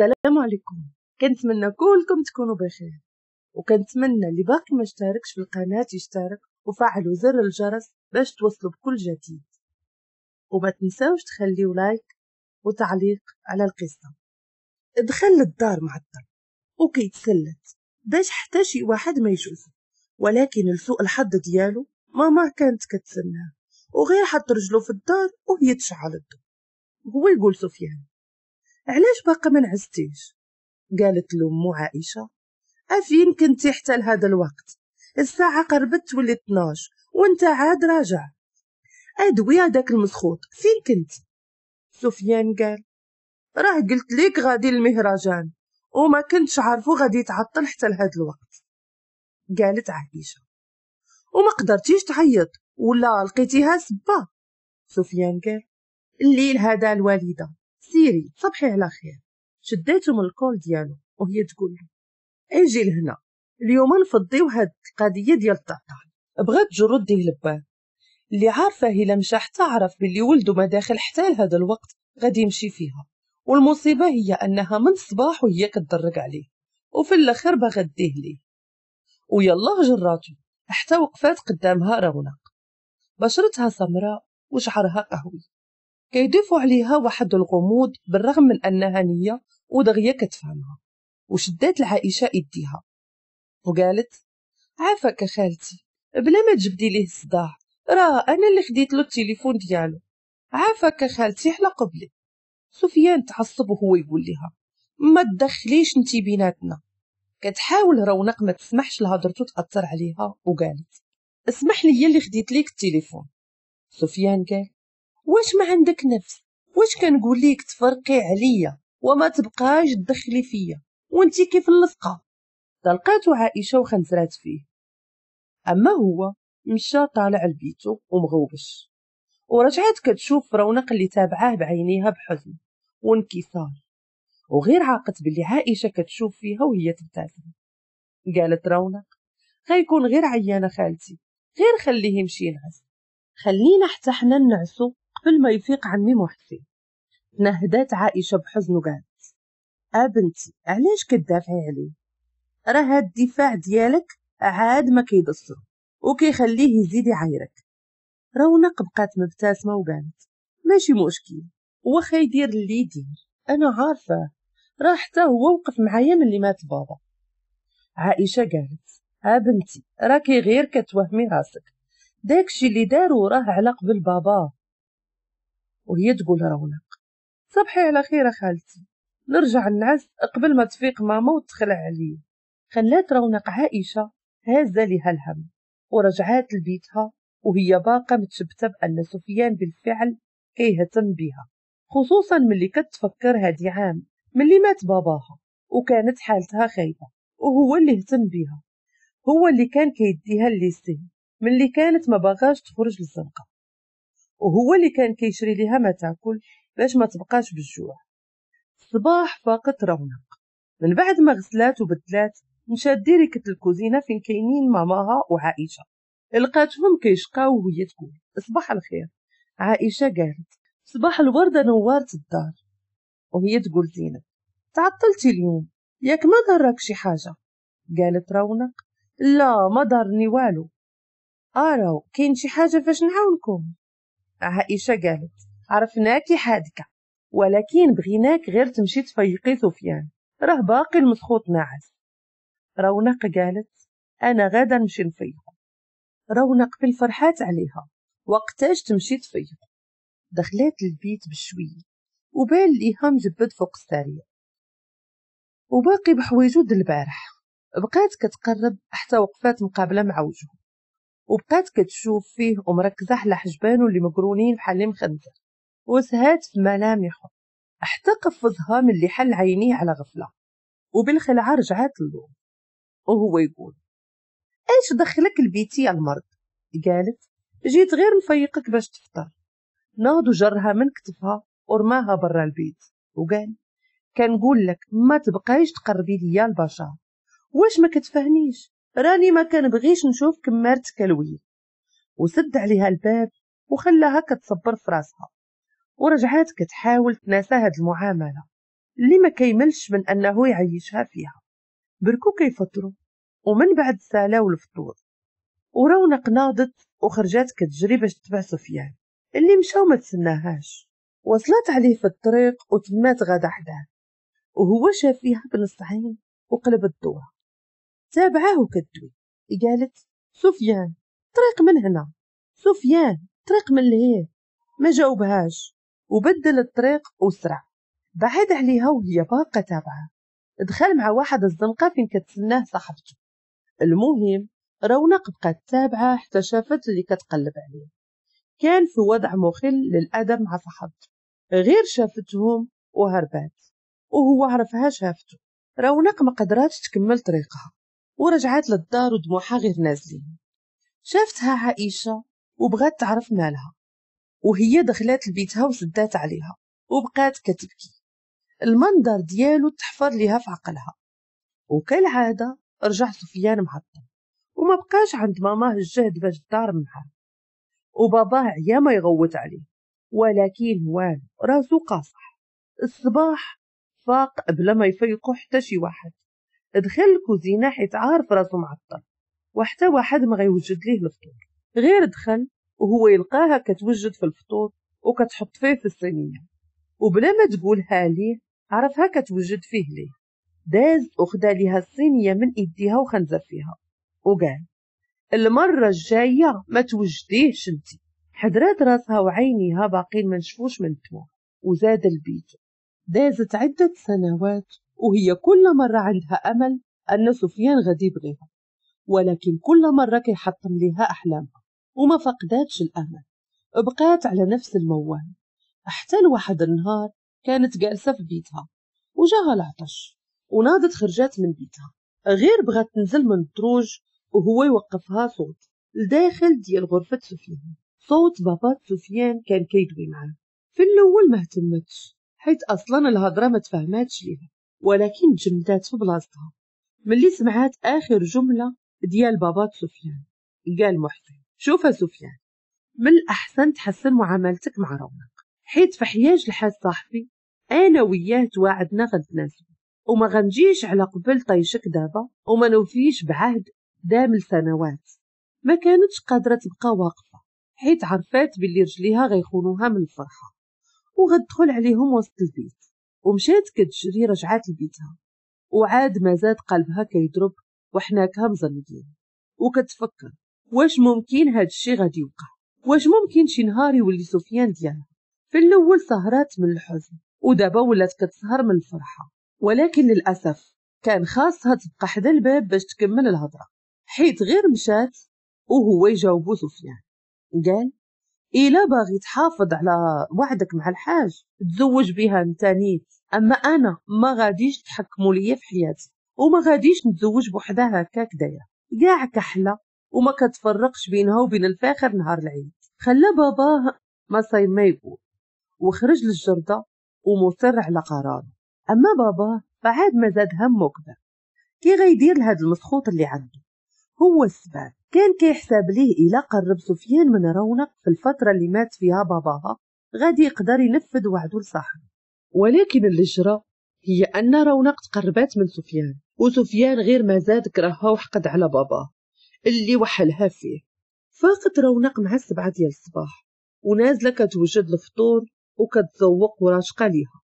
السلام عليكم كنتمنى كلكم تكونوا بخير وكنتمنى اللي باقي ما اشتركش في القناة يشترك وفعلوا زر الجرس باش توصلوا بكل جديد وما تنساوش تخليو لايك وتعليق على القصة دخل للدار معطل وكيتسلت باش حتى شي واحد ما يشوفه ولكن لسوء الحظ ديالو ماما كانت كتسناه وغير حط رجلو في الدار وهي تشعل الضو هو يقول سفيان علاش باقا ما نعزتيش قالت له مو عائشة أفين كنتي حتى لهذا الوقت الساعة قربت تولي 12 وانت عاد راجع ادوي هذاك المسخوط فين كنت سفيان قال راه قلت ليك غادي المهرجان وما كنتش عارفو غادي يتعطل حتى لهاد الوقت قالت عائشة وما قدرتيش تعيط ولا لقيتيها سبة سفيان قال الليل هذا الوالدة سيري صبحي على خير شديتو من الكول ديالو وهي تقول له اجي لهنا اليوم نفضيو هاد القضيه ديال التعطال بغات جو ديه لباه اللي عارفه الا مشى حتى عرف باللي ولدو ما داخل حتى لهذا الوقت غادي يمشي فيها والمصيبه هي انها من الصباح وهي كتدرك عليه وفي الاخر باغا ديه ليه ويلا جراتو حتى وقفات قدامها رونق بشرتها سمراء وشعرها قهوي كيضيف عليها واحد الغموض بالرغم من أنها نية ودغيا كتفهمها وشدات العائشة إديها وقالت عافاك خالتي بلا ما تجبدي ليه الصداع راه أنا اللي خديت له التليفون ديالو عافاك خالتي حلا قبلي سفيان تعصب وهو يقول لها ما تدخليش انتي بيناتنا كتحاول رونق ما تسمحش لهضرته تأثر عليها وقالت اسمح لي اللي خديت ليك التليفون سفيان قال واش ما عندك نفس واش كنقول ليك تفرقي عليا وما تبقاش تدخلي فيا وانتي كيف اللصقه تلقاتو عائشه وخنزرات فيه اما هو مشى طالع لبيتو ومغوبش ورجعت كتشوف رونق اللي تابعاه بعينيها بحزن وانكسار وغير عاقت باللي عائشه كتشوف فيها وهي تبتسم قالت رونق غيكون غير عيانه خالتي غير خليه يمشي ينعس خلينا حتى حنا نعسو قبل ما يفيق عمي محسن نهدات عائشة بحزن وقالت أبنتي علاش كدافعي عليه راه الدفاع ديالك عاد ما كيدسرو وكيخليه يزيد يعايرك رونق بقات مبتسمة وقالت ماشي مشكل واخا يدير اللي يدير أنا عارفة راه حتى هو وقف معايا ملي مات بابا عائشة قالت أبنتي راكي غير كتوهمي راسك داكشي اللي دارو راه علاق بالبابا وهي تقول رونق صبحي على خير خالتي نرجع نعس قبل ما تفيق ماما وتخلع عليا خلات رونق عائشة هازة لها الهم ورجعات لبيتها وهي باقة متشبتة بأن سفيان بالفعل كيهتم بها خصوصا ملي كتفكر هادي عام ملي مات باباها وكانت حالتها خايبة وهو اللي اهتم بيها هو اللي كان كيديها الليسين ملي كانت ما باغاش تخرج للزنقة وهو اللي كان كيشري ليها ما تاكل باش ما تبقاش بالجوع الصباح فاقت رونق من بعد ما غسلات وبدلات مشات ديريكت الكوزينة فين كاينين ماماها وعائشة لقاتهم كيشقاو وهي تقول صباح الخير عائشة قالت صباح الوردة نورت الدار وهي تقول زينب تعطلتي اليوم ياك ما ضرك شي حاجة قالت رونق لا ما ضرني والو أراو كاين شي حاجة فاش نعاونكم عائشة قالت عرفناك حادكة ولكن بغيناك غير تمشي تفيقي سفيان راه باقي المسخوط ناعس رونق قالت أنا غدا نمشي نفيق رونق الفرحات عليها وقتاش تمشي تفيق دخلت البيت بشوية وبال ليها مجبد فوق السرير وباقي بحويجو البارح بقات كتقرب حتى وقفات مقابله مع وجهه وبقات كتشوف فيه ومركزة على حجبانو اللي مقرونين بحال مخدر وسهات في ملامحو حتى قفزها من اللي حل عينيه على غفلة وبالخلعة رجعات له وهو يقول ايش دخلك لبيتي يا المرض قالت جيت غير نفيقك باش تفطر ناض وجرها من كتفها ورماها برا البيت وقال كنقول لك ما تبقايش تقربي ليا البشر واش ما كتفهميش راني ما بغيش نشوف كمارت كلوية وسد عليها الباب وخلاها كتصبر في راسها ورجعات كتحاول تناسى هاد المعاملة اللي ما كيملش من أنه يعيشها فيها بركو كيفطروا ومن بعد سالاو الفطور ورونق ناضت وخرجات كتجري باش تتبع سفيان اللي مشاو ما تسناهاش وصلت عليه في الطريق وتمات غدا حداه وهو شافيها بنص عين وقلب الدوره تابعاه كدوي قالت سفيان طريق من هنا سفيان طريق من لهيه ما جاوبهاش وبدل الطريق وسرع بعد عليها وهي باقة تابعة دخل مع واحد الزنقة فين كتسناه صاحبته المهم رونق بقات تابعة حتى شافت اللي كتقلب عليه كان في وضع مخل للأدب مع صاحبته غير شافتهم وهربات وهو عرفها شافته رونق ما قدراتش تكمل طريقها ورجعت للدار ودموعها غير نازلين شافتها عائشة وبغات تعرف مالها وهي دخلت لبيتها وسدات عليها وبقات كتبكي المنظر ديالو تحفر ليها في عقلها وكالعادة رجع سفيان معطل وما بقاش عند ماماه الجهد باش دار معاه وباباه عيا ما يغوت عليه ولكن والو راسو قاصح الصباح فاق بلا ما يفيقو حتى شي واحد دخل الكوزينة حيت عارف راسو معطل وحتى واحد ما غيوجد ليه الفطور غير دخل وهو يلقاها كتوجد في الفطور وكتحط فيه في الصينية وبلا ما تقولها ليه عرفها كتوجد فيه ليه داز وخدا ليها الصينية من إيديها وخنزر فيها وقال المرة الجاية ما توجديه انتي حضرات راسها وعينيها باقين ما نشفوش من الدموع وزاد البيت دازت عدة سنوات وهي كل مرة عندها أمل أن سفيان غادي يبغيها ولكن كل مرة كيحطم ليها أحلامها وما فقداتش الأمل بقات على نفس الموال حتى لواحد النهار كانت جالسة في بيتها وجاها العطش وناضت خرجات من بيتها غير بغات تنزل من الدروج وهو يوقفها صوت لداخل ديال غرفة سفيان صوت بابا سفيان كان كيدوي معاه في الأول ما اهتمتش حيت أصلا الهضرة ما تفهماتش ليها ولكن جمدات في بلاصتها ملي سمعات آخر جملة ديال بابا سفيان قال محسن شوف سفيان من الأحسن تحسن معاملتك مع رونق حيت في حياج الحاج صاحبي أنا وياه توعدنا غنتناسبو وما غنجيش على قبل طيشك دابا وما نوفيش بعهد دام لسنوات ما كانتش قادرة تبقى واقفة حيت عرفات بلي رجليها غيخونوها من الفرحة وغدخل عليهم وسط البيت ومشات كتجري رجعات لبيتها وعاد ما زاد قلبها كيضرب وحناكها مزنقين وكتفكر واش ممكن هاد الشي غادي يوقع واش ممكن شي نهار يولي سفيان ديالها في الاول سهرات من الحزن ودابا ولات كتسهر من الفرحه ولكن للاسف كان خاصها تبقى حدا الباب باش تكمل الهضره حيت غير مشات وهو يجاوبو سفيان قال الا باغي تحافظ على وعدك مع الحاج تزوج بها انت نيت اما انا ما غاديش تحكموا ليا في حياتي وما غاديش نتزوج بوحده هكاك دايره كاع كحله وما كتفرقش بينها وبين الفاخر نهار العيد خلى باباه ما صايم ما يقول وخرج للجردة ومصر على قراره أما باباه فعاد ما زاد همه كبر كي غيدير لهاد المسخوط اللي عنده هو السبب كان كيحسب ليه إلا قرب سفيان من رونق في الفترة اللي مات فيها باباها غادي يقدر ينفذ وعدو لصاحبه ولكن جرى هي أن رونق تقربات من سفيان وسفيان غير ما زاد كرهها وحقد على بابا اللي وحلها فيه فاقت رونق مع السبعة ديال الصباح ونازلة كتوجد الفطور وكتذوق وراشقة ليها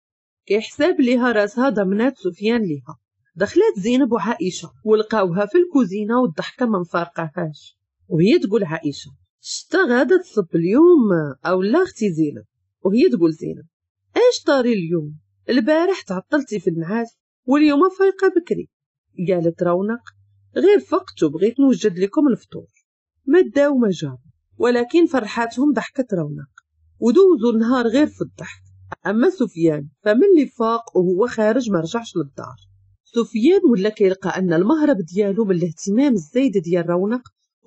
كيحساب ليها راسها ضمنات سفيان ليها دخلت زينب وعائشة ولقاوها في الكوزينة والضحكة ما مفارقهاش وهي تقول عائشة شتا غادا تصب اليوم أو لا اختي زينب وهي تقول زينب ايش طاري اليوم البارح تعطلتي في الميعاد واليوم فايقة بكري قالت رونق غير فقت وبغيت نوجد لكم الفطور ما داو ما جابوا ولكن فرحاتهم ضحكت رونق ودوزوا النهار غير في الضحك أما سفيان فمن اللي فاق وهو خارج ما رجعش للدار سفيان ولا كيلقى أن المهرب ديالو من الاهتمام الزايد ديال رونق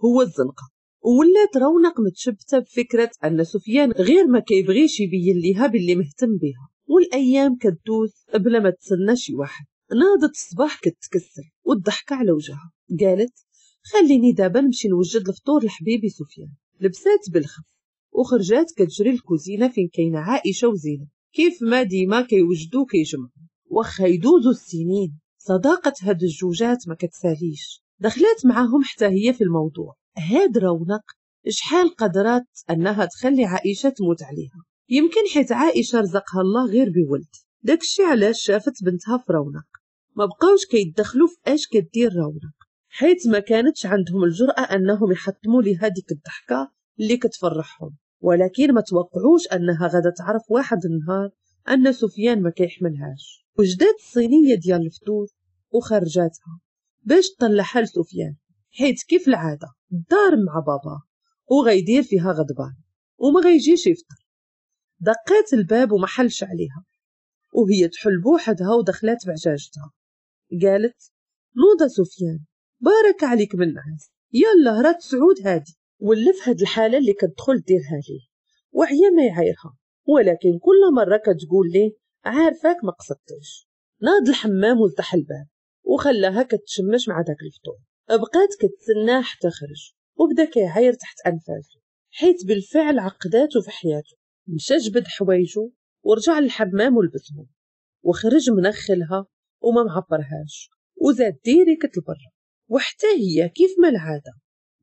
هو الزنقة ولات رونق متشبته بفكره ان سفيان غير ما كيبغيش يبين ليها باللي مهتم بها والايام كدوز بلا ما تسنى شي واحد ناضت الصباح كتكسر والضحكه على وجهها قالت خليني دابا نمشي نوجد الفطور لحبيبي سفيان لبسات بالخف وخرجات كتجري الكوزينه فين كاينه عائشه وزينة كيف ما ديما كيوجدو كيجمعو واخا يدوزو السنين صداقة هاد الجوجات ما كتساليش دخلات معاهم حتى هي في الموضوع هاد رونق شحال قدرات أنها تخلي عائشة تموت عليها يمكن حيت عائشة رزقها الله غير بولد داكشي علاش شافت بنتها في رونق ما بقاوش كيدخلوا في اش كدير رونق حيت ما كانتش عندهم الجرأة أنهم يحطموا لي هذيك الضحكة اللي كتفرحهم ولكن ما توقعوش أنها غدا تعرف واحد النهار أن سفيان ما كيحملهاش وجدات الصينية ديال الفطور وخرجاتها باش تطلعها لسفيان حيت كيف العادة دار مع بابا وغيدير فيها غضبان وما غيجيش يفطر دقات الباب وما حلش عليها وهي تحل بوحدها ودخلات بعجاجتها قالت نوضة سفيان بارك عليك من نعاس يلا راه سعود هادي ولف هاد الحالة اللي كتدخل ديرها ليه وعيا ما يعايرها ولكن كل مرة كتقول ليه عارفاك ما قصدتش ناض الحمام وفتح الباب وخلاها كتشمش مع داك الفطور بقات كتسناه حتى خرج وبدا كيعاير تحت انفاسه حيت بالفعل عقداتو في حياتو مشى جبد حوايجو ورجع للحمام ولبسهم وخرج منخلها وما معبرهاش وزاد ديريكت لبرا وحتى هي كيف ما العادة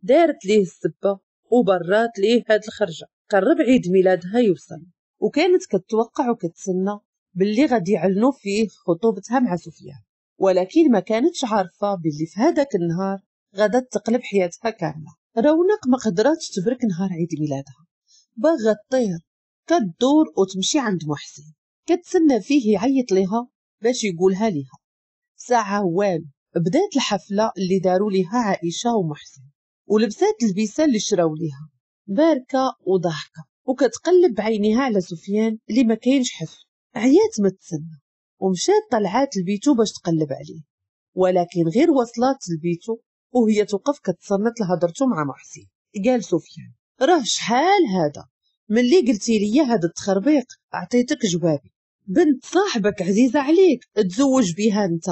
دارت ليه السبة وبرات ليه هاد الخرجة قرب عيد ميلادها يوصل وكانت كتوقع وكتسنى باللي غادي يعلنوا فيه خطوبتها مع سفيان ولكن ما كانتش عارفة باللي في هذاك النهار غادا تقلب حياتها كاملة رونق ما قدراتش تبرك نهار عيد ميلادها باغا تطير كدور وتمشي عند محسن كتسنى فيه يعيط ليها باش يقولها ليها ساعة وان بدات الحفلة اللي داروا ليها عائشة ومحسن ولبسات البيسة اللي شراو ليها باركة وضحكة وكتقلب بعينيها على سفيان اللي ما كاينش حس عيات ما تسنى ومشات طلعات لبيتو باش تقلب عليه ولكن غير وصلات لبيتو وهي توقف كتصنت لهضرتو مع محسن قال سفيان راه شحال هذا ملي قلتي لي هذا التخربيق عطيتك جوابي بنت صاحبك عزيزة عليك تزوج بها انت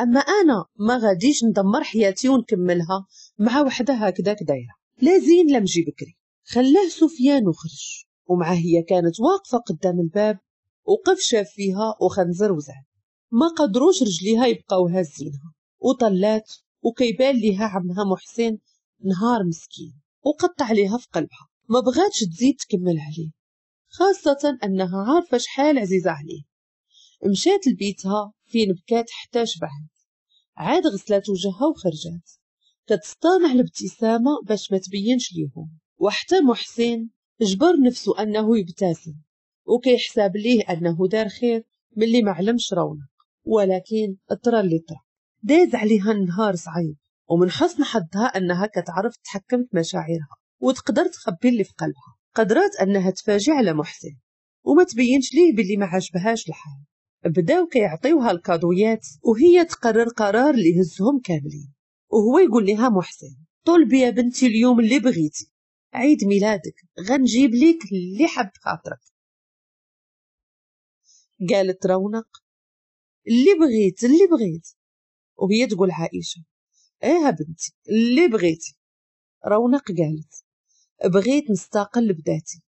اما انا ما غاديش ندمر حياتي ونكملها مع وحده هكذاك دايره لا زين لمجي بكري خلاه سفيان وخرج ومع هي كانت واقفة قدام الباب وقف شاف فيها وخنزر وزعل ما قدروش رجليها يبقاو هازينها وطلات وكيبان ليها عمها محسن نهار مسكين وقطع ليها في قلبها ما بغاتش تزيد تكمل عليه خاصة أنها عارفة شحال عزيزة عليه مشات لبيتها فين بكات حتى شبعت عاد غسلات وجهها وخرجات كتصطنع الابتسامة باش ما تبينش ليهم وحتى محسن جبر نفسه أنه يبتسم وكيحسب ليه أنه دار خير من اللي ما علمش رونق ولكن اطرى اللي طرا داز عليها النهار صعيب ومن حسن حظها أنها كتعرف تحكم في مشاعرها وتقدر تخبي اللي في قلبها قدرات أنها تفاجئ على محسن وما تبينش ليه باللي ما عجبهاش الحال بداو كيعطيوها الكادويات وهي تقرر قرار اللي يهزهم كاملين وهو يقول لها محسن طلبي يا بنتي اليوم اللي بغيتي عيد ميلادك غنجيب ليك اللي حب خاطرك قالت رونق اللي بغيت اللي بغيت وهي تقول عائشة ايه بنتي اللي بغيتي رونق قالت بغيت نستقل بذاتي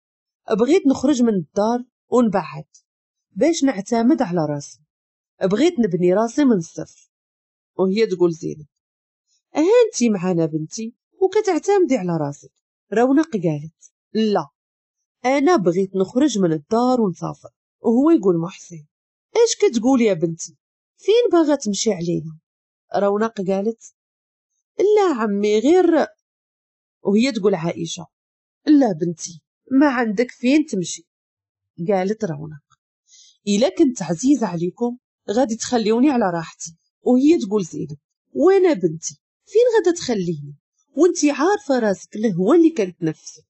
بغيت نخرج من الدار ونبعد باش نعتمد على راسي بغيت نبني راسي من الصفر وهي تقول زينب اه انتي معانا بنتي وكتعتمدي على راسك رونق قالت لا انا بغيت نخرج من الدار ونسافر وهو يقول محسن ايش كتقول يا بنتي فين باغا تمشي علينا رونق قالت لا عمي غير وهي تقول عائشة لا بنتي ما عندك فين تمشي قالت رونق إلا كنت عزيزة عليكم غادي تخليوني على راحتي وهي تقول زينب وين بنتي فين غادا تخليني وانتي عارفة راسك اللي اللي كانت نفسي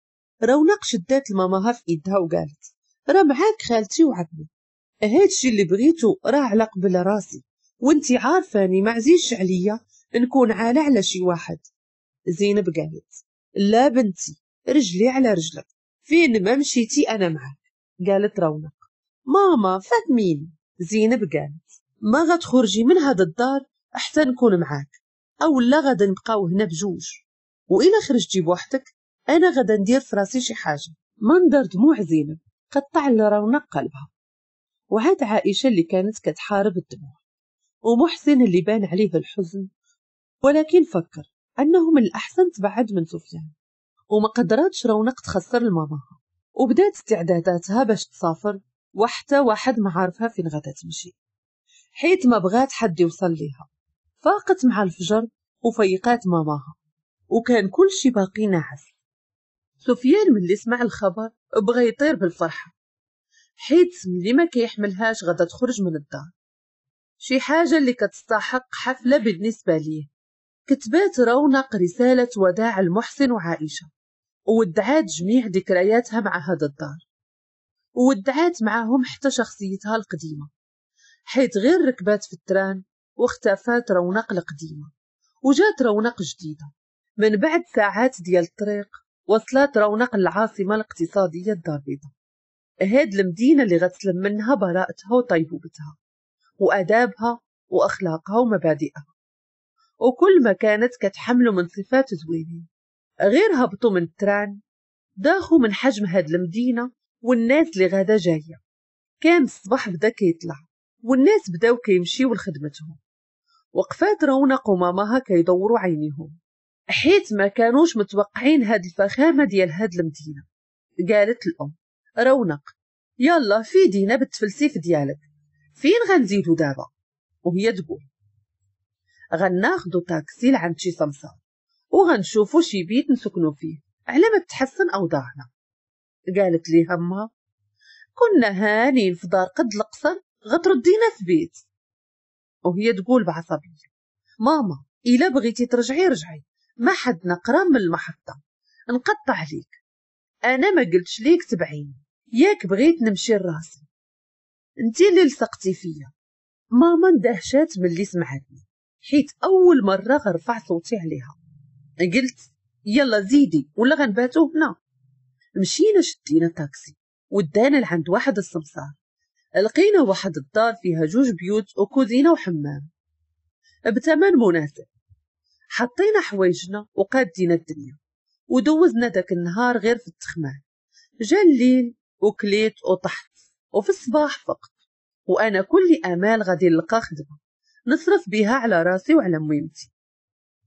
رونق شدات لماماها في إيدها وقالت راه معاك خالتي وعمي هادشي اللي بغيتو راه على قبل راسي وانتي عارفاني ما عزيزش عليا نكون عالة على شي واحد زينب قالت لا بنتي رجلي على رجلك فين ما مشيتي انا معاك قالت رونق ماما فات مين زينب قالت ما غتخرجي من هاد الدار حتى نكون معاك او لا غدا نبقاو هنا بجوج والا خرجتي بوحدك انا غدا ندير فراسي شي حاجه منظر دموع زينب قطع رونق قلبها وعاد عائشة اللي كانت كتحارب الدموع ومحسن اللي بان عليه الحزن ولكن فكر أنه من الأحسن تبعد من سفيان وما قدراتش رونق تخسر لماماها وبدات استعداداتها باش تسافر وحتى واحد ما عارفها فين غادا تمشي حيت ما بغات حد يوصل ليها فاقت مع الفجر وفيقات ماماها وكان كل شي باقي ناعس سفيان ملي سمع الخبر بغا يطير بالفرحة حيت ملي ما كيحملهاش غدا تخرج من الدار شي حاجة اللي كتستحق حفلة بالنسبة ليه كتبات رونق رسالة وداع المحسن وعائشة وودعات جميع ذكرياتها مع هذا الدار وودعات معاهم حتى شخصيتها القديمة حيت غير ركبات في التران واختفات رونق القديمة وجات رونق جديدة من بعد ساعات ديال الطريق وصلت رونق العاصمة الاقتصادية الضابطة هاد المدينة اللي غتسلم منها براءتها وطيبوبتها وآدابها وأخلاقها ومبادئها وكل ما كانت كتحملو من صفات زوينين غير هبطوا من التران داخو من حجم هاد المدينة والناس اللي غادا جاية كان الصباح بدا كيطلع والناس بداو كيمشيو لخدمتهم وقفات رونق وماماها كيدوروا عينيهم حيت ما كانوش متوقعين هاد الفخامه ديال هاد المدينه قالت الام رونق يلا فيدينا بالتفلسيف ديالك فين غنزيدو دابا وهي تقول غناخدو طاكسي لعند شي سمسار وغنشوفو شي بيت نسكنو فيه على ما تحسن اوضاعنا قالت لي هما كنا هانين في دار قد القصر غتردينا في بيت وهي تقول بعصبيه ماما الا بغيتي ترجعي رجعي ما حد نقرا من المحطة نقطع عليك أنا ما قلتش ليك تبعيني ياك بغيت نمشي لراسي انتي اللي لصقتي فيا ماما اندهشات ملي سمعتني حيت أول مرة غرفع صوتي عليها قلت يلا زيدي ولا غنباتو هنا مشينا شدينا تاكسي ودانا لعند واحد السمسار لقينا واحد الدار فيها جوج بيوت وكوزينه وحمام بثمن مناسب حطينا حوايجنا وقادينا الدنيا ودوزنا داك النهار غير في التخمام جا الليل وكليت وطحت وفي الصباح فقط وأنا كل أمال غادي نلقى خدمة نصرف بها على راسي وعلى ميمتي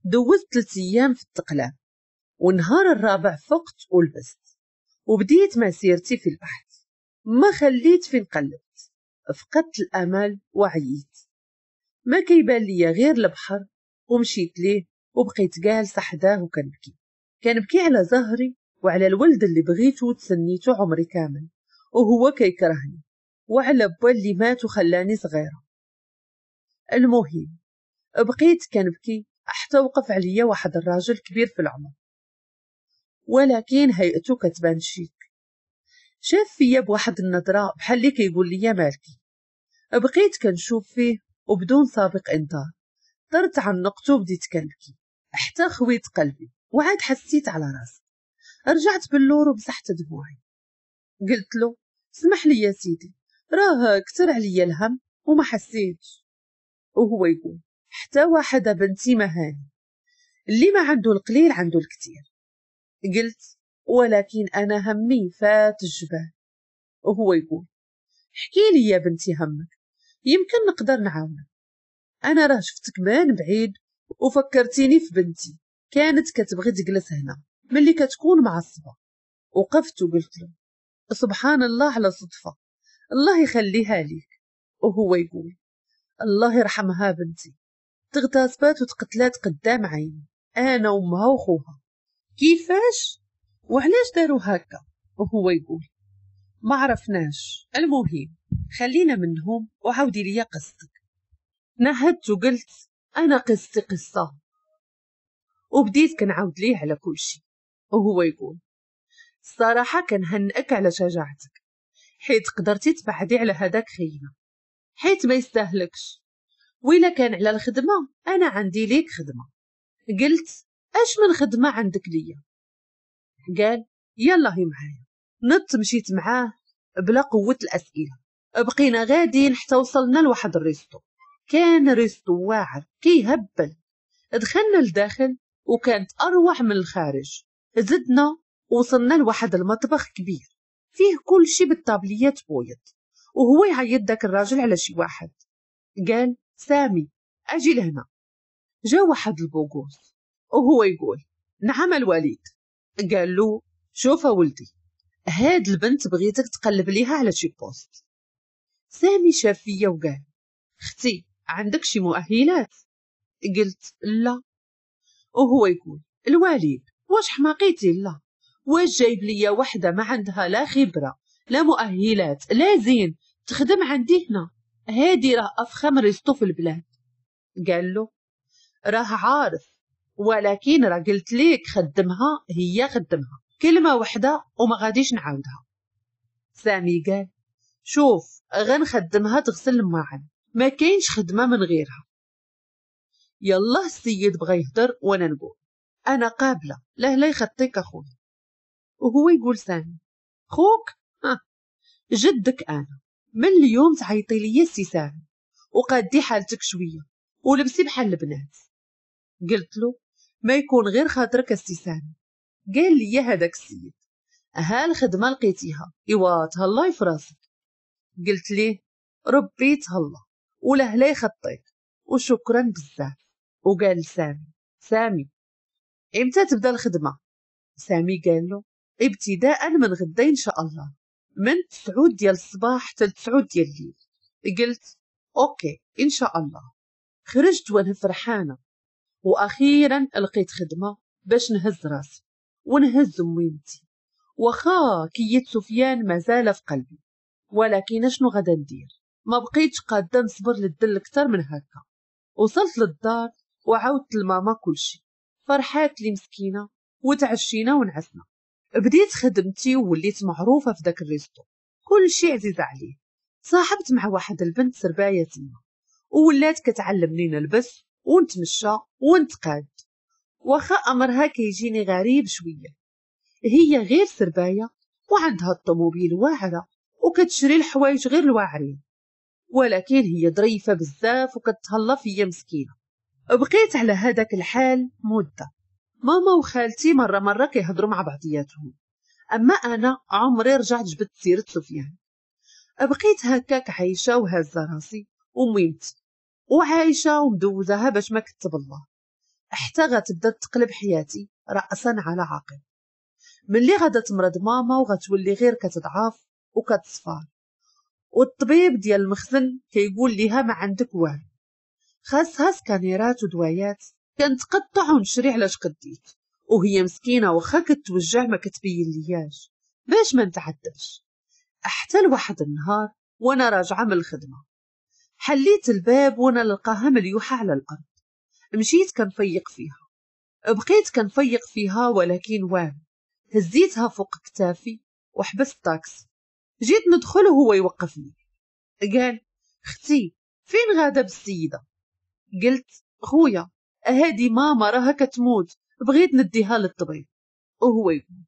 دوزت ثلاث أيام في التقلام ونهار الرابع فقت ولبست وبديت مسيرتي في البحث ما خليت فين قلبت فقدت الأمل وعييت ما كيبان ليا غير البحر ومشيت ليه وبقيت جالسة حداه وكنبكي كنبكي على زهري وعلى الولد اللي بغيته وتسنيته عمري كامل وهو كيكرهني وعلى با اللي مات وخلاني صغيرة المهم بقيت كنبكي حتى وقف عليا واحد الراجل كبير في العمر ولكن هيئته كتبان شيك شاف فيا بواحد النظرة بحال اللي كيقول لي مالكي بقيت كنشوف فيه وبدون سابق انذار طرت عنقته وبديت كنبكي حتى خويت قلبي وعاد حسيت على راسي رجعت باللور وبزحت دموعي قلت له سمح لي يا سيدي راه كتر عليا الهم وما حسيتش وهو يقول حتى واحدة بنتي مهاني اللي ما عنده القليل عنده الكثير قلت ولكن أنا همي فات الجبال وهو يقول حكي لي يا بنتي همك يمكن نقدر نعاونك أنا راه شفتك من بعيد وفكرتيني في بنتي كانت كتبغي تجلس هنا ملي كتكون معصبة وقفت وقلت له سبحان الله على صدفة الله يخليها ليك وهو يقول الله يرحمها بنتي تغتصبات وتقتلات قدام عيني انا وامها وخوها كيفاش وعلاش داروا هكا وهو يقول ما عرفناش المهم خلينا منهم وعاودي ليا قصتك نهدت وقلت أنا قصتي قصة وبديت كنعاود ليه على كل شي وهو يقول الصراحة كنهنئك على شجاعتك حيت قدرتي تبعدي على هداك خينا حيت ما يستاهلكش وإلا كان على الخدمة أنا عندي ليك خدمة قلت أش من خدمة عندك ليا قال يلا هي معايا نط مشيت معاه بلا قوة الأسئلة بقينا غاديين حتى وصلنا لواحد الريستو كان رزقه واعر كيهبل دخلنا لداخل وكانت أروع من الخارج زدنا وصلنا لواحد المطبخ كبير فيه كل شي بالطابليات بويض وهو يعيط داك الراجل على شي واحد قال سامي أجي لهنا جا واحد البوغوس وهو يقول نعم الوليد قال له شوف ولدي هاد البنت بغيتك تقلب ليها على شي بوست سامي شاف فيا وقال اختي عندك شي مؤهلات قلت لا وهو يقول الوالد واش حماقيتي لا واش جايب ليا وحده ما عندها لا خبره لا مؤهلات لا زين تخدم عندي هنا هادي راه افخم ريستو في البلاد قال له راه عارف ولكن راه قلت ليك خدمها هي خدمها كلمة وحدة وما غاديش نعاودها سامي قال شوف غنخدمها تغسل الماعن ما كاينش خدمة من غيرها يلا السيد بغى يهدر وانا نقول انا قابلة لا لا يخطيك اخويا وهو يقول ثاني خوك ها جدك انا من اليوم تعيطي لي سي سامي وقادي حالتك شوية ولبسي بحال البنات قلت له ما يكون غير خاطرك سي سامي قال لي هذاك السيد ها الخدمة لقيتيها إوا تهلاي في راسك قلت ليه ربي تهلا ولهلا خطيت وشكرا بزاف وقال لسامي سامي امتى تبدا الخدمه سامي قال له ابتداء من غدا ان شاء الله من تسعود ديال الصباح حتى تسعود ديال الليل قلت اوكي ان شاء الله خرجت وانا فرحانه واخيرا لقيت خدمه باش نهز راسي ونهز ميمتي وخا كيت سفيان مازال في قلبي ولكن شنو غادا ندير ما بقيتش قادة نصبر للدل كتر من هكا وصلت للدار وعاودت لماما كلشي فرحات لي مسكينة وتعشينا ونعسنا بديت خدمتي ووليت معروفة في داك الريستو كلشي عزيز عليه صاحبت مع واحد البنت سرباية تما وولات كتعلمني نلبس ونتمشى ونتقاد واخا امرها كيجيني غريب شويه هي غير سربايه وعندها الطوموبيل واعره وكتشري الحوايج غير الواعرين ولكن هي ظريفة بزاف وكتهلا فيا مسكينة بقيت على هذاك الحال مدة ماما وخالتي مرة مرة كيهضروا مع بعضياتهم أما أنا عمري رجعت جبت سيرة سفيان بقيت هكاك عايشة وهزة راسي وميمت وعايشة ومدوزها باش ما كتب الله حتى غتبدا تقلب حياتي رأسا على عقل ملي غادا تمرض ماما وغتولي غير كتضعف وكتصفار والطبيب ديال المخزن كيقول ليها ما عندك والو خاصها سكانيرات ودوايات كنتقطع ونشري على شقديك وهي مسكينة واخا كتوجع ما كتبين لياش باش ما نتعداش حتى لواحد النهار وانا راجعة من الخدمة حليت الباب وانا لقاها مليوحة على الأرض مشيت كنفيق فيها بقيت كنفيق فيها ولكن وام هزيتها فوق كتافي وحبست طاكسي جيت ندخل وهو يوقفني قال اختي فين غادة بالسيدة قلت خويا هادي ماما راها كتموت بغيت نديها للطبيب وهو يقول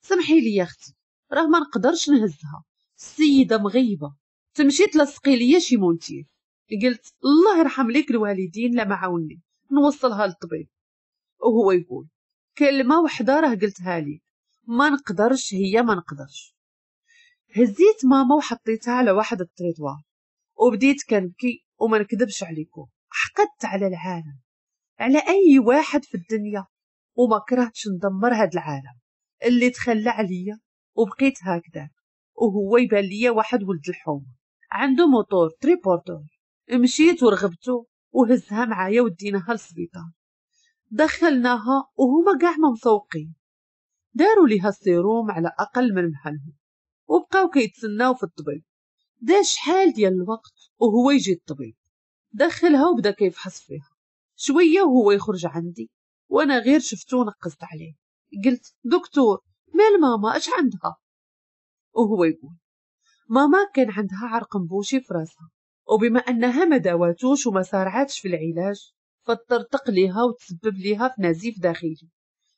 سمحي لي يا اختي راه ما نقدرش نهزها السيدة مغيبة تمشي تلصقي ليا شي مونتير قلت الله يرحم ليك الوالدين لا ما عاوني نوصلها للطبيب وهو يقول كلمة وحدة راه قلتها لي ما نقدرش هي ما نقدرش هزيت ماما وحطيتها على واحد التريدوار وبديت كنبكي وما نكذبش عليكم حقدت على العالم على أي واحد في الدنيا وما كرهتش ندمر هاد العالم اللي تخلى عليا وبقيت هكذا وهو يبان ليا واحد ولد الحومة عنده موتور تريبورتور مشيت ورغبته وهزها معايا وديناها للسبيطار دخلناها وهما كاع ما مسوقين داروا ليها السيروم على أقل من محلهم وبقاو كيتسناو في الطبيب داش شحال ديال الوقت وهو يجي الطبيب دخلها وبدا كيفحص فيها شويه وهو يخرج عندي وانا غير شفتو ونقزت عليه قلت دكتور مال ماما اش عندها وهو يقول ماما كان عندها عرق مبوشي في راسها وبما انها ما داواتوش وما سارعاتش في العلاج فطرطق ليها وتسبب ليها في نزيف داخلي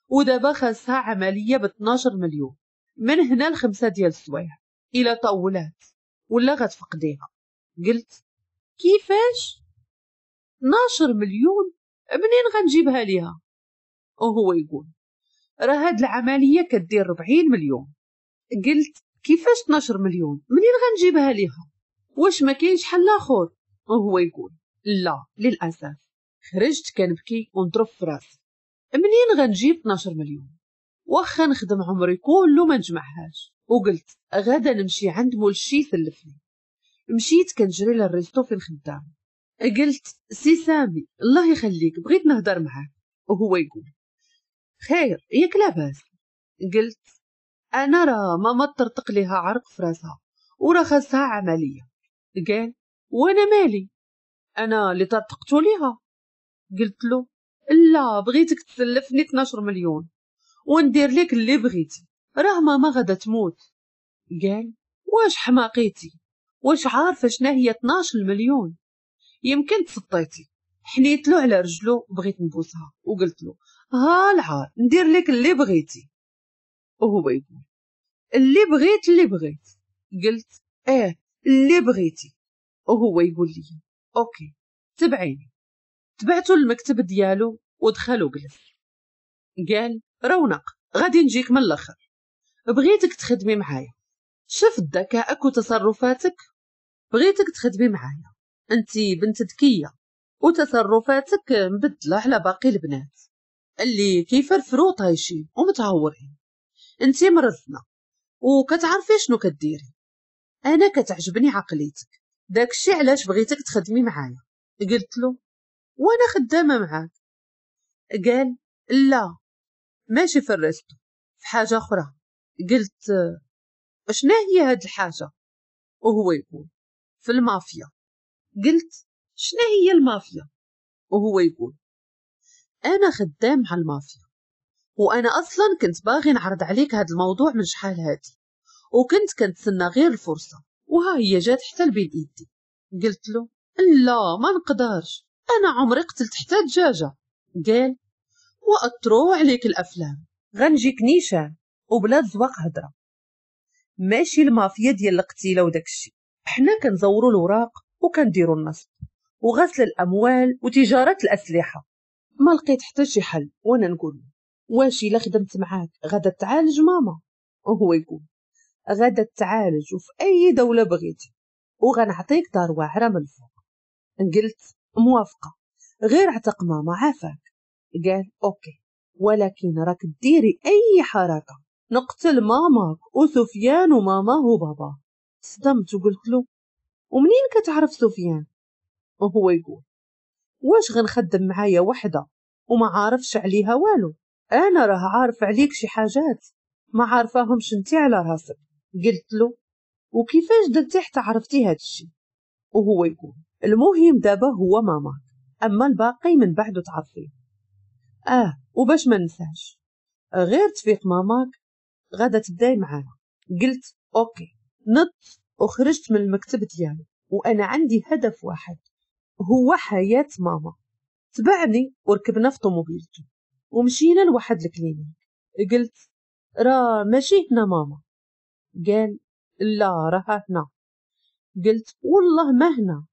ودابا خاصها عمليه ب 12 مليون من هنا الخمسة ديال السوايع إلى طولات ولا غتفقديها قلت كيفاش 12 مليون منين غنجيبها ليها وهو يقول راه هاد العملية كدير 40 مليون قلت كيفاش 12 مليون منين غنجيبها ليها واش ما كاينش حل اخر وهو يقول لا للاسف خرجت كنبكي ونضرب في راسي منين غنجيب 12 مليون واخا نخدم عمري كله ما نجمعهاش وقلت غدا نمشي عند مول شي يثلفني مشيت كنجري للريستو فين خدام قلت سي سامي الله يخليك بغيت نهضر معاك وهو يقول خير ياك لاباس قلت انا راه ماما ترتق ليها عرق في راسها وراه خاصها عمليه قال وانا مالي انا اللي طرطقتو ليها قلت له لا بغيتك تسلفني 12 مليون وندير لك اللي بغيتي راه ماما غدا تموت قال واش حماقيتي واش عارفة شنا هي 12 مليون يمكن تسطيتي حنيت له على رجلو بغيت نبوسها وقلت له ها العار ندير لك اللي بغيتي وهو يقول اللي بغيت اللي بغيت قلت اه اللي بغيتي وهو يقول لي اوكي تبعيني تبعته للمكتب ديالو ودخل وجلس قال رونق غادي نجيك من الاخر بغيتك تخدمي معايا شفت ذكائك وتصرفاتك بغيتك تخدمي معايا انت بنت ذكيه وتصرفاتك مبدله على باقي البنات اللي كيفرفروا طايشين ومتعورين انت مرضنا وكتعرفي شنو كديري انا كتعجبني عقليتك داكشي علاش بغيتك تخدمي معايا قلت له وانا خدامه معاك قال لا ماشي في الرزق في حاجة أخرى قلت أشنا هي هاد الحاجة وهو يقول في المافيا قلت شنا هي المافيا وهو يقول أنا خدام على المافيا وأنا أصلا كنت باغي نعرض عليك هاد الموضوع من شحال هادي وكنت كنتسنى غير الفرصة وها هي جات حتى لبين إيدي قلت له لا ما نقدرش أنا عمري قتلت حتى دجاجة قال وأطرو عليك الأفلام غنجيك نيشان وبلا زواق هضرة ماشي المافيا ديال القتيلة وداكشي حنا كنزورو الوراق وكنديرو النصب وغسل الأموال وتجارة الأسلحة ما لقيت حتى شي حل وانا نقول واش الا خدمت معاك غادا تعالج ماما وهو يقول غادا تعالج وفي اي دوله بغيتي وغنعطيك دار واعره من الفوق قلت موافقه غير عتق ماما عافاك قال أوكي ولكن راك ديري أي حركة نقتل ماماك وسفيان وماماه وبابا صدمت وقلت له ومنين كتعرف سفيان وهو يقول واش غنخدم معايا وحدة وما عارفش عليها والو أنا راه عارف عليك شي حاجات ما عارفاهمش انتي على راسك قلت له وكيفاش درتي حتى عرفتي هادشي وهو يقول المهم دابا هو ماماك اما الباقي من بعد تعرفيه اه وباش ما ننساش غير تفيق ماماك غادا تبداي معانا قلت اوكي نط وخرجت من المكتب ديالي وانا عندي هدف واحد هو حياة ماما تبعني وركبنا في طوموبيلته ومشينا لواحد الكلينيك قلت راه ماشي هنا ماما قال لا راها هنا قلت والله ما هنا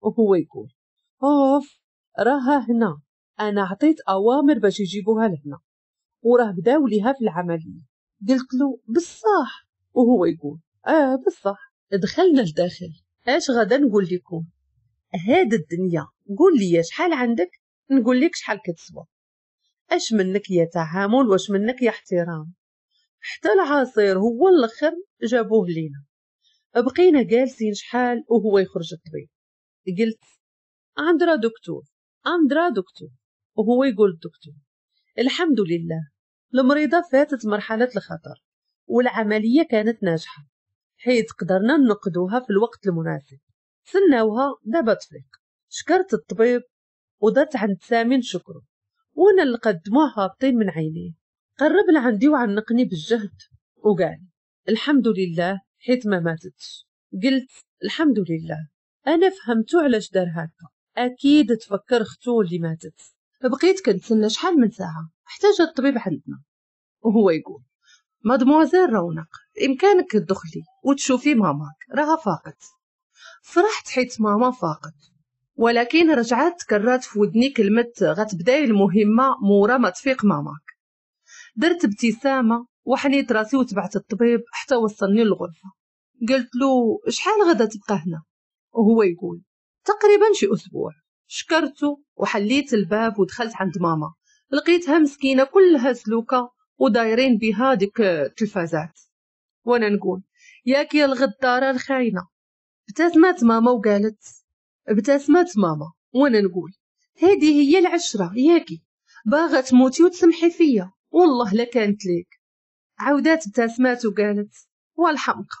وهو يقول اوف راها هنا انا عطيت اوامر باش يجيبوها لهنا وراه بداو ليها في العمليه قلت له بصح وهو يقول اه بصح دخلنا لداخل اش غدا نقول لكم هاد الدنيا قول لي شحال عندك نقول لك شحال كتسوى اش منك يا تعامل واش منك يا احترام حتى العصير هو الاخر جابوه لينا بقينا جالسين شحال وهو يخرج الطبيب قلت اندرا دكتور اندرا دكتور وهو يقول الدكتور الحمد لله المريضة فاتت مرحلة الخطر والعملية كانت ناجحة حيث قدرنا ننقذوها في الوقت المناسب سناوها دابا تفيق شكرت الطبيب وضعت عند سامي نشكره وانا اللي قدموها هابطين من عينيه قرب لعندي وعنقني بالجهد وقال الحمد لله حيت ما ماتتش قلت الحمد لله انا فهمتو علاش دار هكا اكيد تفكر اختو اللي ماتت بقيت كنتسنى شحال من ساعة جا الطبيب عندنا وهو يقول مادموازيل رونق إمكانك تدخلي وتشوفي ماماك راها فاقت فرحت حيت ماما فاقت ولكن رجعت تكررت في ودني كلمة غتبداي المهمة مورا ما تفيق ماماك درت ابتسامة وحنيت راسي وتبعت الطبيب حتى وصلني للغرفة قلت له شحال غدا تبقى هنا وهو يقول تقريبا شي أسبوع شكرته وحليت الباب ودخلت عند ماما لقيتها مسكينه كلها سلوكه ودايرين بها ديك التلفازات وانا نقول ياك يا الغداره الخاينه ابتسمت ماما وقالت ابتسمت ماما وانا نقول هذه هي العشره ياكي باغا تموتي وتسمحي فيا والله لا كانت ليك عاودات ابتسمات وقالت والحمقى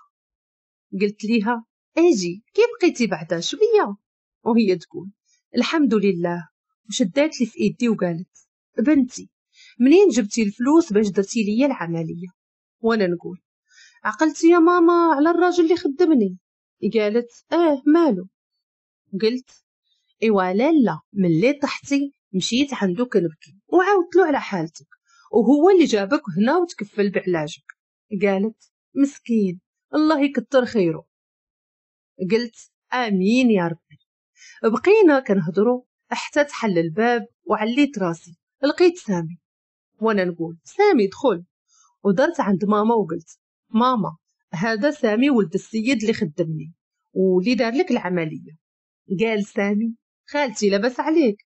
قلت ليها اجي كي بقيتي بعدا شويه وهي تقول الحمد لله وشدات لي في ايدي وقالت بنتي منين جبتي الفلوس باش درتي ليا العمليه وانا نقول عقلت يا ماما على الراجل اللي خدمني قالت اه مالو قلت ايوا لالا ملي طحتي مشيت عندو كنبكي وعاودت له على حالتك وهو اللي جابك هنا وتكفل بعلاجك قالت مسكين الله يكتر خيره قلت امين يا رب بقينا كنهضروا حتى تحل الباب وعليت راسي لقيت سامي وانا نقول سامي دخل ودرت عند ماما وقلت ماما هذا سامي ولد السيد اللي خدمني ولي دار لك العمليه قال سامي خالتي لاباس عليك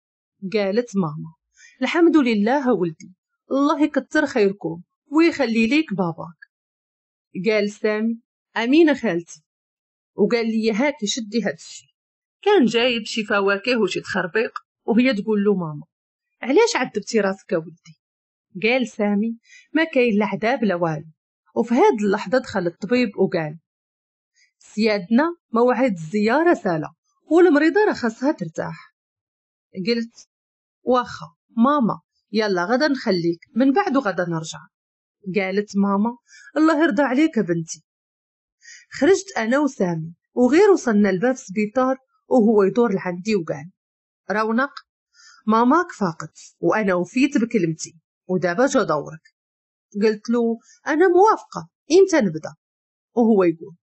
قالت ماما الحمد لله ولدي الله يكتر خيركم ويخلي ليك باباك قال سامي امينه خالتي وقال لي هاكي شدي هادشي كان جايب شي فواكه وشي تخربيق وهي تقول له ماما علاش عذبتي راسك ولدي قال سامي ما كاين لا عذاب لا والو وفي هاد اللحظة دخل الطبيب وقال سيادنا موعد الزيارة سالا والمريضة راه خاصها ترتاح قلت واخا ماما يلا غدا نخليك من بعد غدا نرجع قالت ماما الله يرضى عليك بنتي خرجت أنا وسامي وغير وصلنا لباب السبيطار وهو يدور لعندي وقال رونق ماماك فاقت وأنا وفيت بكلمتي ودابا جا دورك قلت له أنا موافقة إمتى نبدأ وهو يقول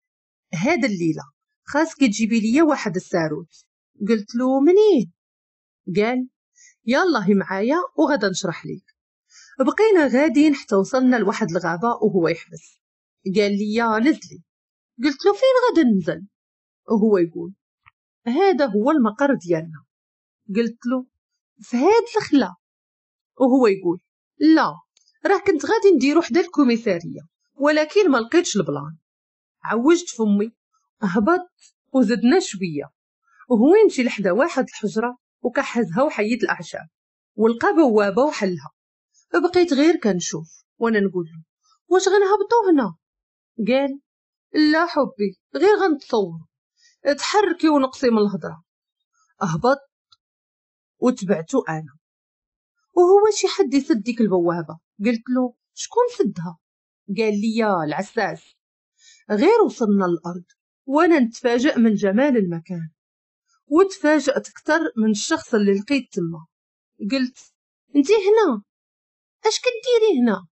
هذا الليلة خاصك تجيبي لي واحد الساروت قلت له منين قال يلا هي معايا وغدا نشرح ليك بقينا غاديين حتى وصلنا لواحد الغابة وهو يحبس قال لي نزلي قلت له فين غدا ننزل وهو يقول هذا هو المقر ديالنا قلت له في هاد الخلا وهو يقول لا راه كنت غادي نديرو حدا الكوميساريه ولكن ما لقيتش البلان عوجت فمي هبط وزدنا شويه وهو يمشي لحدا واحد الحجره وكحزها وحيد الاعشاب ولقى بوابه وحلها بقيت غير كنشوف وانا نقول له واش غنهبطو هنا قال لا حبي غير غنتصور تحركي ونقصي من الهضرة أهبط وتبعته أنا وهو شي حد يسد ديك البوابة قلت له شكون سدها قال لي العساس غير وصلنا للأرض وأنا نتفاجأ من جمال المكان وتفاجأت أكثر من الشخص اللي لقيت تما قلت انتي هنا اش كديري هنا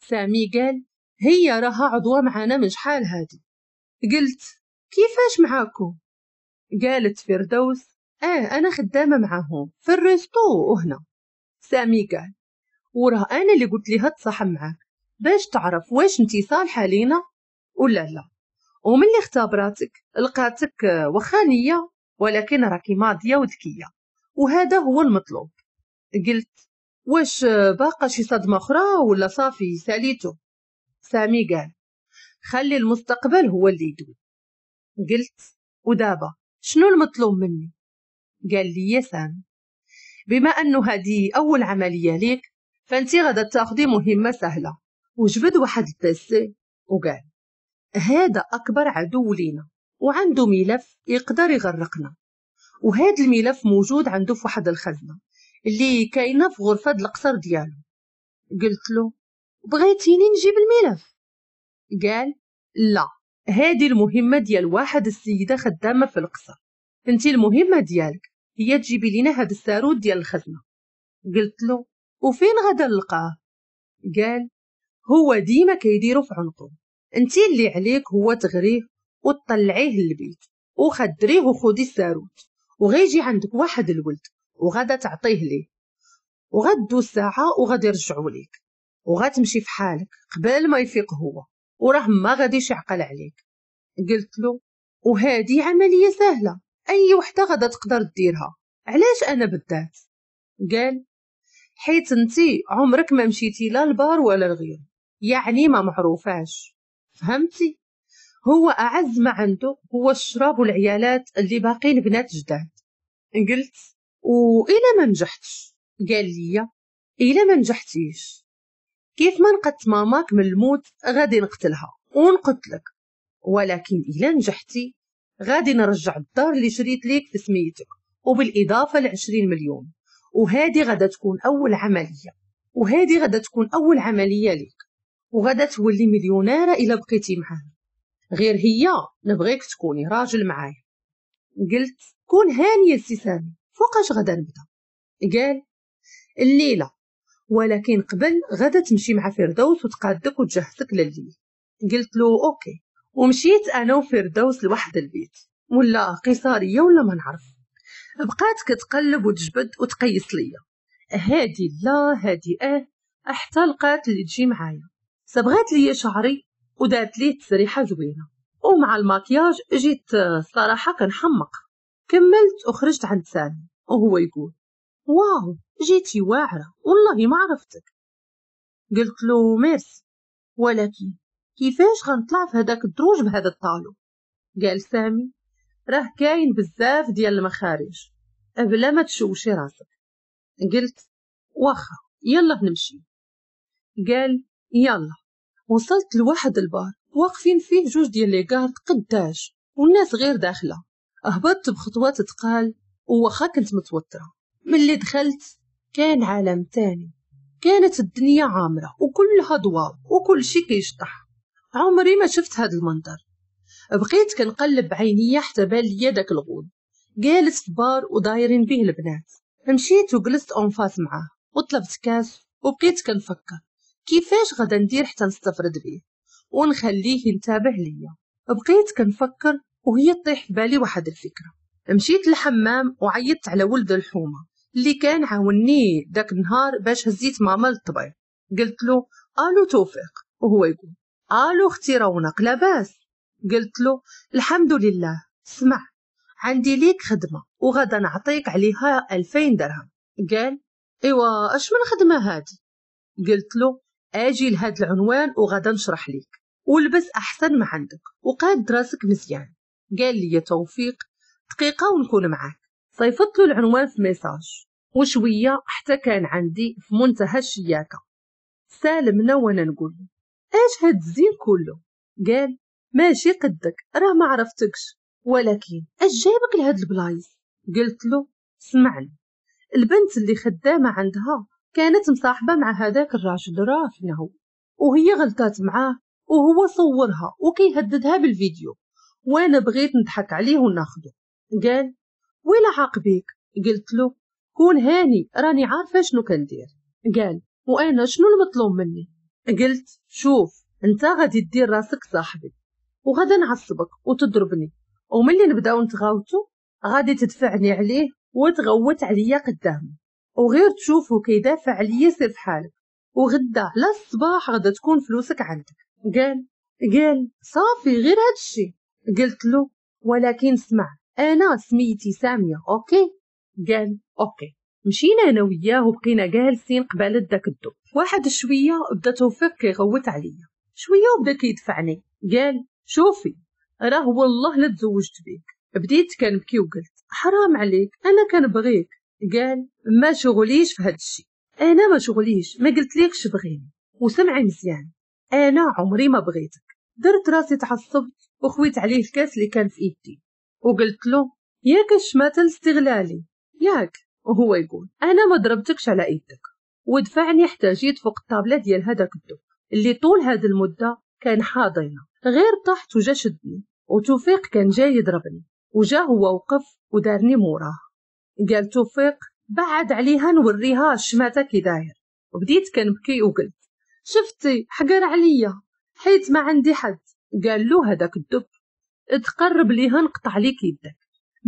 سامي قال هي راها عضوة معانا من شحال هادي قلت كيفاش معاكم قالت فردوس اه انا خدامه معاهم في الريستو وهنا سامي قال وراه انا اللي قلت لها تصح معاك باش تعرف واش انتي صالحه لينا ولا لا اللي اختبراتك لقاتك آه، وخانيه ولكن راكي ماضيه وذكيه وهذا هو المطلوب قلت واش آه، باقى شي صدمه اخرى ولا صافي ساليتو سامي قال خلي المستقبل هو اللي يدوي قلت ودابا شنو المطلوب مني قال لي يا بما أنه هذه أول عملية ليك فأنت غدا تاخدي مهمة سهلة وجبد واحد البيسي وقال هذا أكبر عدو لينا وعنده ملف يقدر يغرقنا وهذا الملف موجود عنده في واحد الخزنة اللي كاينة في غرفة القصر ديالو قلت له بغيتيني نجيب الملف قال لا هذه المهمة ديال واحد السيدة خدامة في القصر انت المهمة ديالك هي تجيبي لينا هاد السارود ديال الخزنة قلت له وفين غدا نلقاه قال هو ديما كيديرو في عنقو انت اللي عليك هو تغريه وتطلعيه للبيت وخدريه وخدي السارود وغيجي عندك واحد الولد وغادا تعطيه ليه وغدو ساعة وغادي يرجعوا ليك وغتمشي في حالك قبل ما يفيق هو وراه ما غاديش يعقل عليك قلت له وهادي عملية سهلة أي وحدة غادا تقدر ديرها علاش أنا بالذات قال حيت انتي عمرك ما مشيتي لا البار ولا الغير يعني ما معروفاش فهمتي هو أعز ما عنده هو الشراب والعيالات اللي باقين بنات جداد قلت وإلى ما نجحتش قال لي إلى ما نجحتيش كيف ما نقدت ماماك من الموت غادي نقتلها ونقتلك ولكن إلا نجحتي غادي نرجع الدار اللي شريت ليك في سميتك وبالإضافة لعشرين مليون وهذه غدا تكون أول عملية وهذه غدا تكون أول عملية ليك وغدا تولي مليونيرة إلا بقيتي معاه غير هي نبغيك تكوني راجل معايا قلت كون هانية سي سامي فوقاش غدا نبدا قال الليلة ولكن قبل غدا تمشي مع فردوس وتقادك وتجهزك لليل قلت له اوكي ومشيت انا وفردوس لواحد البيت ولا قيصاريه ولا ما نعرف بقات كتقلب وتجبد وتقيس ليا هادي لا هادي اه حتى لقات اللي تجي معايا صبغات ليا شعري ودارت ليه تسريحه زوينه ومع الماكياج جيت الصراحه كنحمق كملت وخرجت عند سامي وهو يقول واو جيتي واعرة والله ما عرفتك قلت له ميرسي ولكن كيفاش غنطلع في هداك الدروج بهذا الطالو قال سامي راه كاين بزاف ديال المخارج بلا ما تشوشي راسك قلت واخا يلا نمشي قال يلا وصلت لواحد البار واقفين فيه جوج ديال لي قارد قداش والناس غير داخله هبطت بخطوات تقال وواخا كنت متوتره ملي دخلت كان عالم تاني كانت الدنيا عامرة وكلها ضواب وكل شي كيشطح عمري ما شفت هاد المنظر بقيت كنقلب بعينيا حتى بان ليا داك الغول جالس بار ودايرين به البنات مشيت وجلست اونفاس معاه وطلبت كاس وبقيت كنفكر كيفاش غدا ندير حتى نستفرد بيه ونخليه يتابع ليا بقيت كنفكر وهي طيح في بالي واحد الفكره مشيت للحمام وعيطت على ولد الحومه اللي كان عاوني داك النهار باش هزيت ماما للطبيب قلت له الو توفيق وهو يقول الو اختي رونق لاباس قلت له الحمد لله سمع عندي ليك خدمة وغدا نعطيك عليها ألفين درهم قال إيوا أش من خدمة هادي قلت له أجي لهاد العنوان وغدا نشرح ليك ولبس أحسن ما عندك وقاد راسك مزيان قال لي يا توفيق دقيقة ونكون معاك صيفطت له العنوان في ميساج وشوية حتى كان عندي في منتهى الشياكة سالمنا وانا نقول اش هاد الزين كله قال ماشي قدك راه ما عرفتكش ولكن اش جايبك لهاد البلايص قلت له سمعني البنت اللي خدامة عندها كانت مصاحبة مع هذاك الراجل رافنه وهي غلطات معاه وهو صورها وكيهددها بالفيديو وانا بغيت نضحك عليه وناخده قال ويلا عاقبيك قلت له كون هاني راني عارفة شنو كندير قال وأنا شنو المطلوب مني قلت شوف انت غادي دير راسك صاحبي وغادي نعصبك وتضربني وملي نبداو نتغاوتو غادي تدفعني عليه وتغوت عليا قدام وغير تشوفو كيدافع عليا سير في حالك وغدا لا الصباح غدا تكون فلوسك عندك قال قال صافي غير هادشي قلت له ولكن اسمع انا سميتي ساميه اوكي قال اوكي مشينا انا وياه وبقينا جالسين قبل داك الدو واحد شويه بدا توفيق كيغوت عليا شويه وبدا كيدفعني قال شوفي راه والله لا تزوجت بيك بديت كنبكي وقلت حرام عليك انا كنبغيك قال ما شغليش في هاد الشي انا ما شغليش ما ليكش بغيني وسمعي مزيان انا عمري ما بغيتك درت راسي تعصبت وخويت عليه الكاس اللي كان في ايدي وقلت له ياك شمات لاستغلالي ياك وهو يقول أنا ما ضربتكش على إيدك ودفعني حتى جيت فوق الطابلة ديال هذاك الدب اللي طول هاد المدة كان حاضينا غير طحت وجا شدني وتوفيق كان جاي يضربني وجا هو وقف ودارني موراه قال توفيق بعد عليها نوريها الشماتة كي داير وبديت كنبكي وقلت شفتي حقر عليا حيت ما عندي حد قال له هذاك الدب تقرب ليها نقطع ليك يدك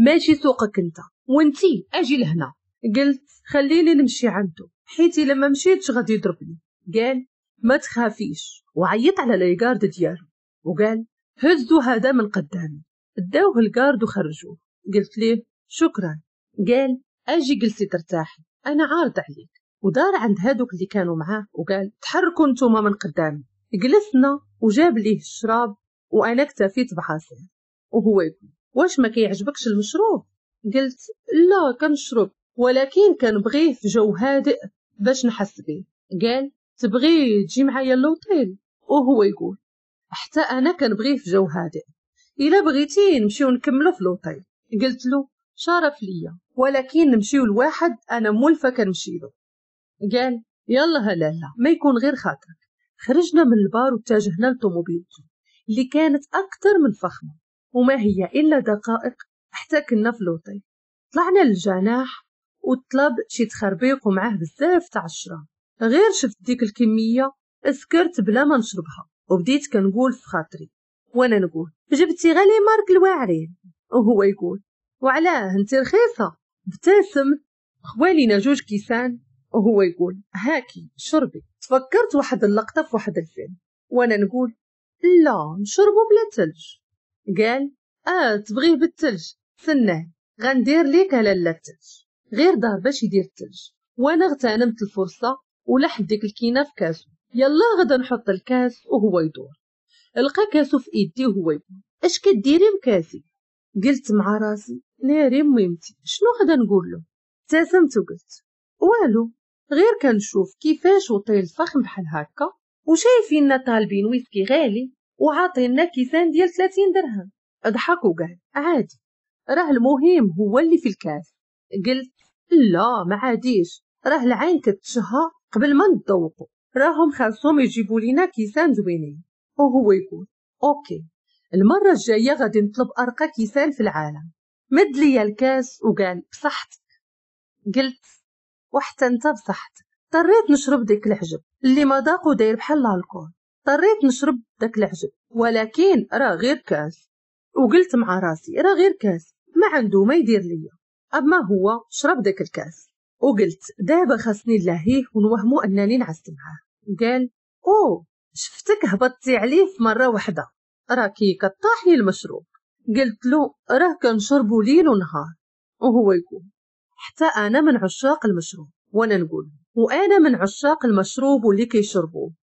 ماشي سوقك انت وانتي اجي لهنا قلت خليني نمشي عنده حيتي لما مشيتش غادي يضربني قال ما تخافيش وعيط على ليغارد ديالو وقال هزوا هذا من قدامي داوه الكارد وخرجوه قلت ليه شكرا قال اجي جلسي ترتاحي انا عارض عليك ودار عند هادوك اللي كانوا معاه وقال تحركوا نتوما من قدامي جلسنا وجاب ليه الشراب وانا اكتفيت بعاصير وهو يقول واش ما كيعجبكش المشروب قلت لا كنشرب ولكن كنبغيه في جو هادئ باش نحس به قال تبغي تجي معايا لوطيل وهو يقول حتى انا كنبغيه في جو هادئ الا بغيتي نمشيو نكملو في لوطيل قلت له شرف ليا ولكن نمشيو لواحد انا مولفه كنمشي له قال يلا لا ما يكون غير خاطرك خرجنا من البار واتجهنا لطوموبيلته اللي كانت اكثر من فخمه وما هي الا دقائق حتى كنا فلوطي طلعنا للجناح وطلب شي تخربيق ومعاه بزاف تاع الشراب غير شفت ديك الكمية سكرت بلا ما نشربها وبديت كنقول في خاطري وانا نقول جبتي غالي مارك الواعرين وهو يقول وعلاه انت رخيصة ابتسم خوالينا جوج كيسان وهو يقول هاكي شربي تفكرت واحد اللقطة في واحد الفيلم وانا نقول لا نشربو بلا تلج قال اه تبغيه بالتلج تسناه غندير ليك على التلج غير دار باش يدير التلج وانا اغتنمت الفرصه ولحد ديك الكينه في كاسو يلا غدا نحط الكاس وهو يدور لقى كاسو في ايدي وهو يقول اش كديري بكاسي قلت مع راسي ناري ميمتي شنو غدا نقول له ابتسمت وقلت والو غير كنشوف كيفاش وطيل فخم بحال هكا وشايفيننا طالبين ويسكي غالي وعاطينا كيسان ديال 30 درهم ضحك وقال عادي راه المهم هو اللي في الكاس قلت لا ما عاديش راه العين كتشهى قبل ما نذوقو راهم خاصهم يجيبوا لينا كيسان زوينين وهو يقول اوكي المرة الجاية غادي نطلب أرقى كيسان في العالم مد ليا الكاس وقال بصحتك قلت وحتى انت بصحتك اضطريت نشرب ديك العجب اللي ما ذاقو داير بحال الكول اضطريت نشرب داك العجب ولكن راه غير كاس وقلت مع راسي راه غير كاس ما عنده ما يدير ليا اما هو شرب داك الكاس وقلت دابا خاصني نلهيه ونوهمو انني نعست معاه قال او شفتك هبطتي عليه في مره واحده راكي كطاحي المشروب قلت له راه كنشربو ليل ونهار وهو يقول حتى انا من عشاق المشروب وانا نقول وانا من عشاق المشروب واللي كيشربوه